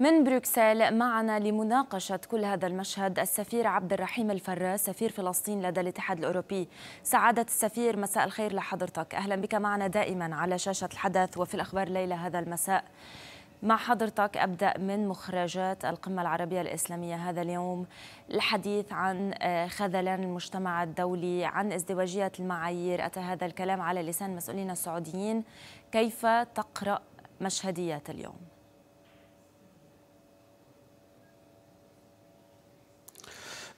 من بروكسل معنا لمناقشة كل هذا المشهد السفير عبد الرحيم الفراس سفير فلسطين لدى الاتحاد الأوروبي سعادة السفير مساء الخير لحضرتك أهلا بك معنا دائما على شاشة الحدث وفي الأخبار ليلة هذا المساء مع حضرتك أبدأ من مخرجات القمة العربية الإسلامية هذا اليوم الحديث عن آه، خذلان المجتمع الدولي عن ازدواجية المعايير أتى هذا الكلام على لسان مسؤولين السعوديين كيف تقرأ مشهديات اليوم؟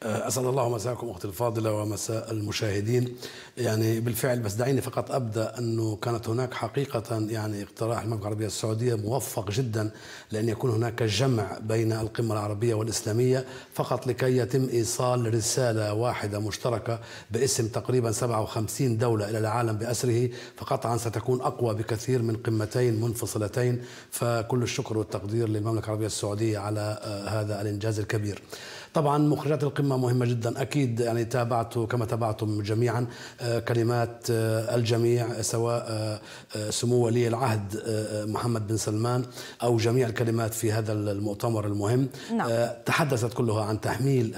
آه، اسعد الله مساءكم اختي الفاضله ومساء المشاهدين يعني بالفعل بس دعيني فقط ابدا انه كانت هناك حقيقه يعني اقتراح المملكه العربيه السعوديه موفق جدا لان يكون هناك جمع بين القمه العربيه والاسلاميه فقط لكي يتم ايصال رساله واحده مشتركه باسم تقريبا 57 دوله الى العالم باسره فقطعا ستكون اقوى بكثير من قمتين منفصلتين فكل الشكر والتقدير للمملكه العربيه السعوديه على آه، هذا الانجاز الكبير. طبعا مخرجات القمه مهمه جدا اكيد يعني تابعت كما تابعتم جميعا آه، كلمات آه، الجميع سواء آه، سمو ولي العهد محمد بن سلمان او جميع الكلمات في هذا المؤتمر المهم نعم. تحدثت كلها عن تحميل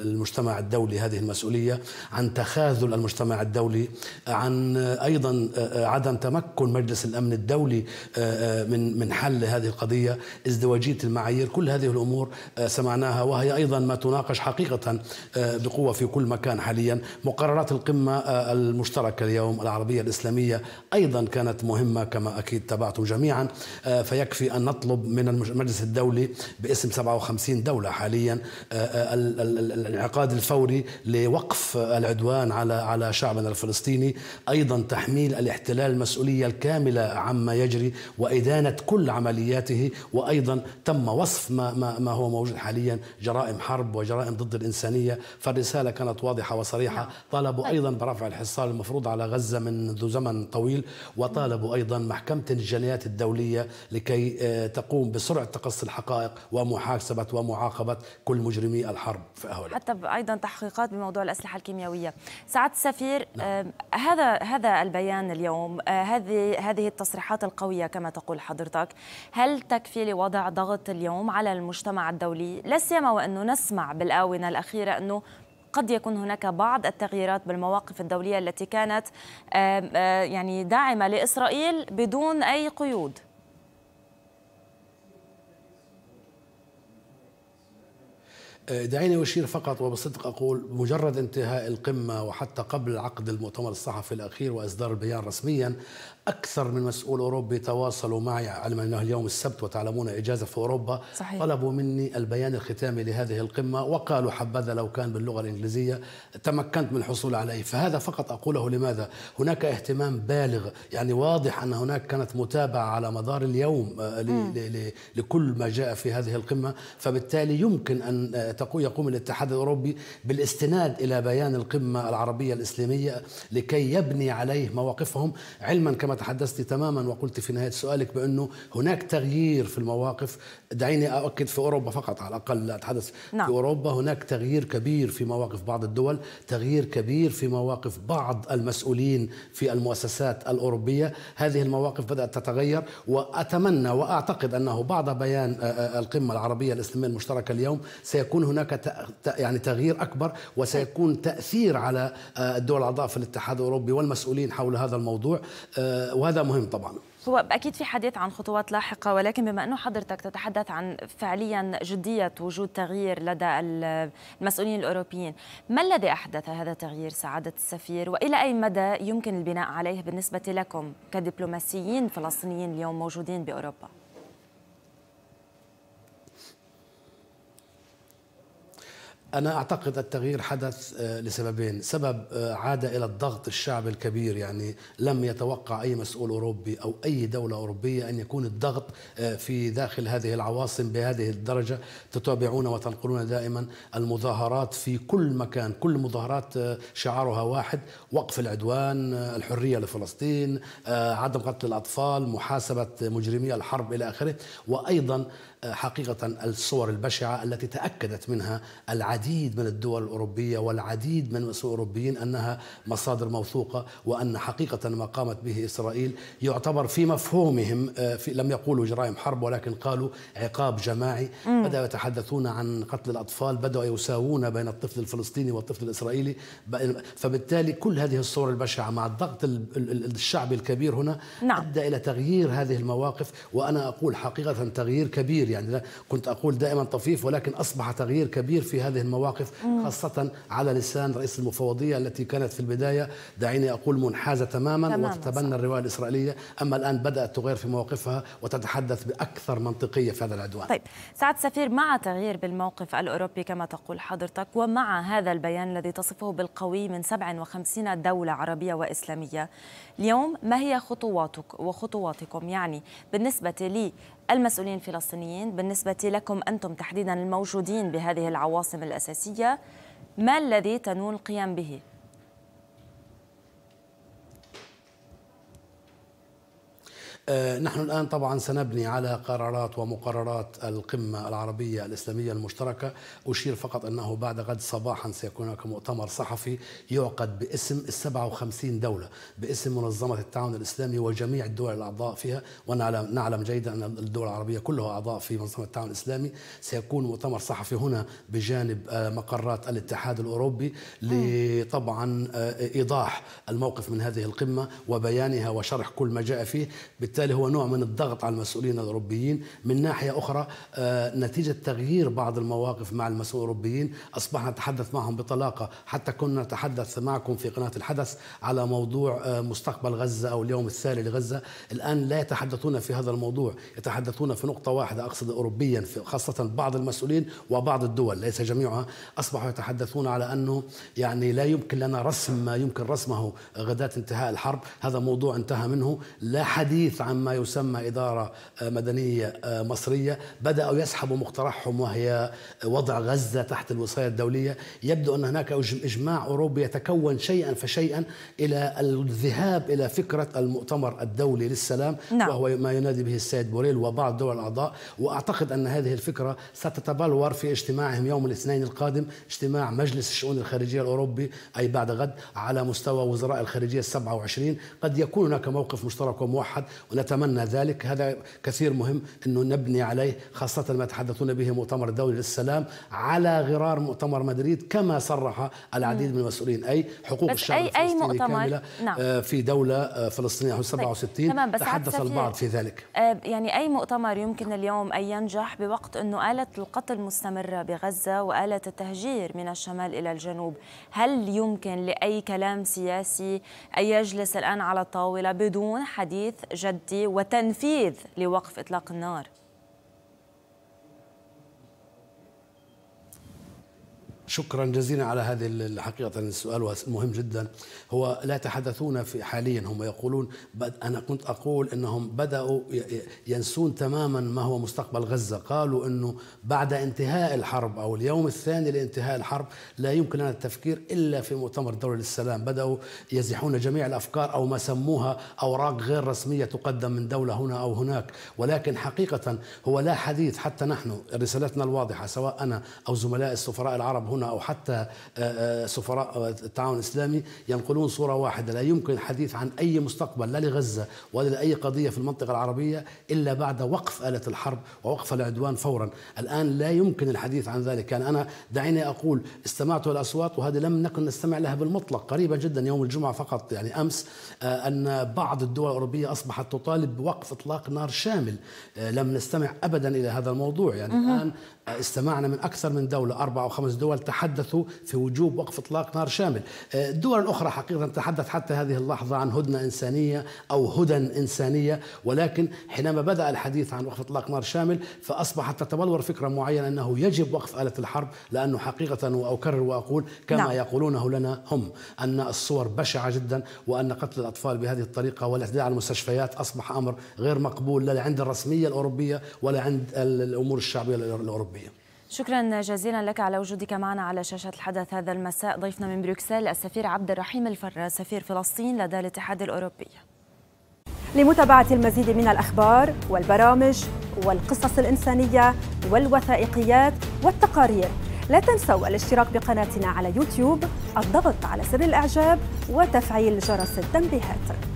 المجتمع الدولي هذه المسؤوليه عن تخاذل المجتمع الدولي عن ايضا عدم تمكن مجلس الامن الدولي من من حل هذه القضيه ازدواجيه المعايير كل هذه الامور سمعناها وهي ايضا ما تناقش حقيقة آه، بقوة في كل مكان حاليا مقررات القمة آه، المشتركة اليوم العربية الإسلامية أيضا كانت مهمة كما أكيد تابعتم جميعا آه، فيكفي أن نطلب من المجلس الدولي باسم 57 دولة حاليا الانعقاد الفوري لوقف العدوان على على شعبنا الفلسطيني أيضا تحميل الاحتلال المسؤولية الكاملة عما يجري وإدانة كل عملياته وأيضا تم وصف ما, ما, ما هو موجود حاليا جرائم حرب وجرائم ضد الإنسانية فالرسالة كانت واضحة وصريحة نعم. طالبوا طيب. أيضا برفع الحصار المفروض على غزة منذ زمن طويل وطالبوا أيضا محكمة الجنايات الدولية لكي آه، تقوم بسرعة تقصي الحقائق ومحاسبة ومعاقبة كل مجرمي الحرب في أهولا. حتى أيضا تحقيقات بموضوع الأسلحة الكيميائية سعادة السفير آه، نعم. هذا هذا البيان اليوم آه، هذه هذه التصريحات القوية كما تقول حضرتك هل تكفي لوضع ضغط اليوم على المجتمع الدولي لا سيما وأنه نسمع بالآونة الأخيرة أنه قد يكون هناك بعض التغييرات بالمواقف الدولية التي كانت آه، يعني داعمة لإسرائيل بدون أي قيود آه، دعيني أشير فقط وبصدق أقول مجرد انتهاء القمة وحتى قبل عقد المؤتمر الصحفي الأخير وإصدار البيان رسميا أكثر من مسؤول أوروبي تواصلوا معي علما أنه اليوم السبت وتعلمون إجازة في أوروبا صحيح. طلبوا مني البيان الختامي لهذه القمة وقالوا حبذا لو كان باللغة الإنجليزية تمكنت من الحصول عليه فهذا فقط أقوله لماذا هناك اهتمام بالغ يعني واضح أن هناك كانت متابعة على مدار اليوم آه، لكل ما جاء في هذه القمة فبالتالي يمكن أن آه، يقوم الاتحاد الأوروبي بالاستناد إلى بيان القمة العربية الإسلامية لكي يبني عليه مواقفهم علما كما تحدثت تماما وقلت في نهاية سؤالك بأنه هناك تغيير في المواقف دعيني أؤكد في أوروبا فقط على الأقل لا أتحدث نعم. في أوروبا هناك تغيير كبير في مواقف بعض الدول تغيير كبير في مواقف بعض المسؤولين في المؤسسات الأوروبية هذه المواقف بدأت تتغير وأتمنى وأعتقد أنه بعد بيان آه، آه، القمة العربية الإسلامية المشتركة اليوم سيكون هناك يعني تغيير اكبر وسيكون تاثير على آه، الدول الاعضاء في الاتحاد الاوروبي والمسؤولين حول هذا الموضوع آه، وهذا مهم طبعا هو اكيد في حديث عن خطوات لاحقه ولكن بما انه حضرتك تتحدث عن فعليا جديه وجود تغيير لدى المسؤولين الاوروبيين، ما الذي احدث هذا التغيير سعاده السفير والى اي مدى يمكن البناء عليه بالنسبه لكم كدبلوماسيين فلسطينيين اليوم موجودين باوروبا؟ أنا أعتقد التغيير حدث آه، لسببين سبب آه، عاد إلى الضغط الشعب الكبير يعني لم يتوقع أي مسؤول أوروبي أو أي دولة أوروبية أن يكون الضغط آه، في داخل هذه العواصم بهذه الدرجة تتابعون وتنقلون دائما المظاهرات في كل مكان كل مظاهرات شعارها واحد وقف العدوان الحرية لفلسطين عدم قتل الأطفال محاسبة مجرمي الحرب إلى آخره وأيضا حقيقة الصور البشعة التي تأكدت منها العديد العديد من الدول الأوروبية والعديد من الأوروبيين أنها مصادر موثوقة وأن حقيقة ما قامت به إسرائيل يعتبر في مفهومهم آه، في لم يقولوا جرائم حرب ولكن قالوا عقاب جماعي بدأوا يتحدثون عن قتل الأطفال بدأوا يساوون بين الطفل الفلسطيني والطفل الإسرائيلي فبالتالي كل هذه الصور البشعة مع الضغط الشعبي الكبير هنا نعم. أدى إلى تغيير هذه المواقف وأنا أقول حقيقة تغيير كبير يعني كنت أقول دائما طفيف ولكن أصبح تغيير كبير في هذه المواقف المواقف خاصة على لسان رئيس المفوضية التي كانت في البداية دعيني أقول منحازة تماما تمام وتتبنى صح. الرواية الإسرائيلية أما الآن بدأت تغير في مواقفها وتتحدث بأكثر منطقية في هذا العدوان طيب سعد سفير مع تغيير بالموقف الأوروبي كما تقول حضرتك ومع هذا البيان الذي تصفه بالقوي من 57 دولة عربية وإسلامية اليوم ما هي خطواتك وخطواتكم يعني بالنسبة لي المسؤولين الفلسطينيين بالنسبة لكم أنتم تحديدا الموجودين بهذه العواصم الأساسية ما الذي تنوي القيام به آه، نحن الآن طبعا سنبني على قرارات ومقررات القمة العربية الإسلامية المشتركة أشير فقط أنه بعد غد صباحا سيكون هناك مؤتمر صحفي يعقد باسم السبعة وخمسين دولة باسم منظمة التعاون الإسلامي وجميع الدول الأعضاء فيها ونعلم نعلم جيدا أن الدول العربية كلها أعضاء في منظمة التعاون الإسلامي سيكون مؤتمر صحفي هنا بجانب آه، مقرات الاتحاد الأوروبي لطبعا آه، إيضاح الموقف من هذه القمة وبيانها وشرح كل ما جاء فيه بالتالي هو نوع من الضغط على المسؤولين الأوروبيين من ناحية أخرى آه، نتيجة تغيير بعض المواقف مع المسؤولين الأوروبيين أصبحنا نتحدث معهم بطلاقة حتى كنا نتحدث معكم في قناة الحدث على موضوع آه، مستقبل غزة أو اليوم الثاني لغزة الآن لا يتحدثون في هذا الموضوع يتحدثون في نقطة واحدة أقصد أوروبيا خاصة بعض المسؤولين وبعض الدول ليس جميعها أصبحوا يتحدثون على أنه يعني لا يمكن لنا رسم ما يمكن رسمه غداة انتهاء الحرب هذا موضوع انتهى منه لا حديث عما يسمى إدارة آه، مدنية آه، مصرية بدأوا يسحبوا مقترحهم وهي آه، وضع غزة تحت الوصاية الدولية يبدو أن هناك إجماع أوروبي يتكون شيئا فشيئا إلى الذهاب إلى فكرة المؤتمر الدولي للسلام نعم. وهو ما ينادي به السيد بوريل وبعض دول الأعضاء وأعتقد أن هذه الفكرة ستتبلور في اجتماعهم يوم الاثنين القادم اجتماع مجلس الشؤون الخارجية الأوروبي أي بعد غد على مستوى وزراء الخارجية السبعة وعشرين قد يكون هناك موقف مشترك وموحد نتمنى ذلك هذا كثير مهم أنه نبني عليه خاصة ما تحدثون به مؤتمر الدولي للسلام على غرار مؤتمر مدريد كما صرح العديد من المسؤولين أي حقوق الشعب أي الفلسطيني أي مؤتمر كاملة نعم. آه، في دولة آه، فلسطينية 67 طيب. بس تحدث البعض في ذلك آه، يعني أي مؤتمر يمكن اليوم أن ينجح بوقت أنه آلة القتل مستمرة بغزة وآلة التهجير من الشمال إلى الجنوب هل يمكن لأي كلام سياسي أن يجلس الآن على الطاولة بدون حديث جد تأدي وتنفيذ لوقف إطلاق النار شكرا جزيلا على هذه حقيقة السؤال مهم جدا هو لا يتحدثون في حاليا هم يقولون أنا كنت أقول أنهم بدأوا ينسون تماما ما هو مستقبل غزة قالوا أنه بعد انتهاء الحرب أو اليوم الثاني لانتهاء الحرب لا يمكن لنا التفكير إلا في مؤتمر دولة للسلام بدأوا يزيحون جميع الأفكار أو ما سموها أوراق غير رسمية تقدم من دولة هنا أو هناك ولكن حقيقة هو لا حديث حتى نحن رسالتنا الواضحة سواء أنا أو زملاء السفراء العرب هنا هنا أو حتى آه، آه، سفراء آه، التعاون الإسلامي ينقلون صورة واحدة لا يمكن الحديث عن أي مستقبل لا لغزة ولا لأي قضية في المنطقة العربية إلا بعد وقف آلة الحرب ووقف العدوان فورا الآن لا يمكن الحديث عن ذلك يعني أنا دعيني أقول استمعت الأصوات وهذه لم نكن نستمع لها بالمطلق قريبه جدا يوم الجمعة فقط يعني أمس أن بعض الدول الأوروبية أصبحت تطالب بوقف إطلاق نار شامل لم نستمع أبدا إلى هذا الموضوع يعني الآن استمعنا من أكثر من دولة أربع أو خمس دول تحدثوا في وجوب وقف إطلاق نار شامل الدول آه، الأخرى حقيقة تحدث حتى هذه اللحظة عن هدنة إنسانية أو هدى إنسانية ولكن حينما بدأ الحديث عن وقف إطلاق نار شامل فأصبحت تتبلور فكرة معينة أنه يجب وقف آلة الحرب لأنه حقيقة وأكرر وأقول كما نعم. يقولونه لنا هم أن الصور بشعة جدا وأن قتل الأطفال بهذه الطريقة والاعتداء على المستشفيات أصبح أمر غير مقبول لا عند الرسمية الأوروبية ولا عند الأمور الشعبية الأوروبية شكرا جزيلا لك على وجودك معنا على شاشة الحدث هذا المساء ضيفنا من بروكسل السفير عبد الرحيم الفر سفير فلسطين لدى الاتحاد الأوروبي لمتابعة المزيد من الأخبار والبرامج والقصص الإنسانية والوثائقيات والتقارير لا تنسوا الاشتراك بقناتنا على يوتيوب الضغط على زر الإعجاب وتفعيل جرس التنبيهات